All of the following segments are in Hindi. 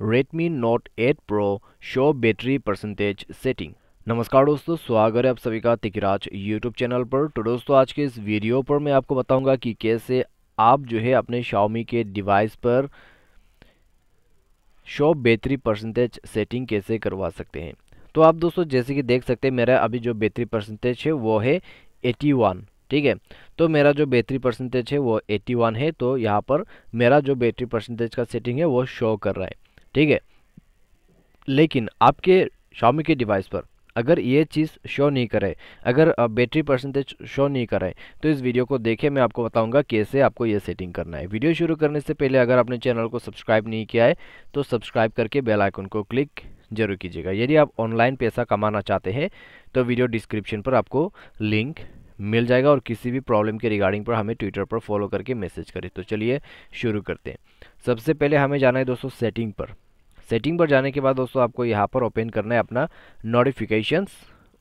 Redmi Note 8 Pro show battery percentage setting नमस्कार दोस्तों स्वागत है आप सभी का तिकराज यूट्यूब चैनल पर तो दोस्तों आज के इस वीडियो पर मैं आपको बताऊंगा कि कैसे आप जो है अपने Xiaomi के डिवाइस पर शो बैटरी परसेंटेज सेटिंग कैसे करवा सकते हैं तो आप दोस्तों जैसे कि देख सकते हैं मेरा अभी जो बैटरी परसेंटेज है वो है एटी ठीक है तो मेरा जो बैटरी परसेंटेज है वो 81 है तो यहाँ पर मेरा जो बैटरी परसेंटेज का सेटिंग है वो शो कर रहा है ठीक है लेकिन आपके शॉमी के डिवाइस पर अगर ये चीज़ शो नहीं करे अगर बैटरी परसेंटेज शो नहीं कराए तो इस वीडियो को देखें मैं आपको बताऊंगा कैसे आपको ये सेटिंग करना है वीडियो शुरू करने से पहले अगर आपने चैनल को सब्सक्राइब नहीं किया है तो सब्सक्राइब करके बेल आइकन को क्लिक जरूर कीजिएगा यदि आप ऑनलाइन पैसा कमाना चाहते हैं तो वीडियो डिस्क्रिप्शन पर आपको लिंक मिल जाएगा और किसी भी प्रॉब्लम के रिगार्डिंग पर हमें ट्विटर पर फॉलो करके मैसेज करें तो चलिए शुरू करते हैं सबसे पहले हमें जाना है दोस्तों सेटिंग पर सेटिंग पर जाने के बाद दोस्तों आपको यहाँ पर ओपन करना है अपना नोटिफिकेशंस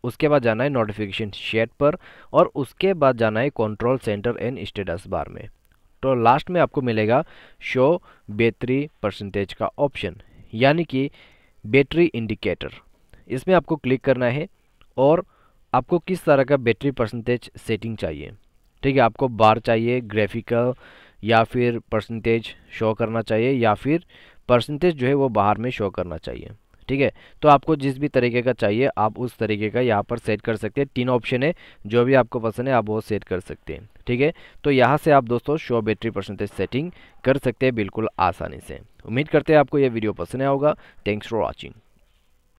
उसके बाद जाना है नोटिफिकेशन शेट पर और उसके बाद जाना है control centre and status bar में तो लास्ट में आपको मिलेगा शो बैटरी परसेंटेज का ऑप्शन यानी कि बैटरी इंडिकेटर इसमें आपको क्लिक करना है और आपको किस तरह का बैटरी परसेंटेज सेटिंग चाहिए ठीक है आपको बार चाहिए ग्राफिकल या फिर परसेंटेज शो करना चाहिए या फिर परसेंटेज जो है वो बाहर में शो करना चाहिए ठीक है तो आपको जिस भी तरीके का चाहिए आप उस तरीके का यहाँ पर सेट कर सकते हैं तीन ऑप्शन है जो भी आपको पसंद है आप वो सेट कर सकते हैं ठीक है तो यहाँ से आप दोस्तों शो बैटरी परसेंटेज सेटिंग कर सकते हैं बिल्कुल आसानी से उम्मीद करते हैं आपको ये वीडियो पसंद आया होगा थैंक्स फॉर वॉचिंग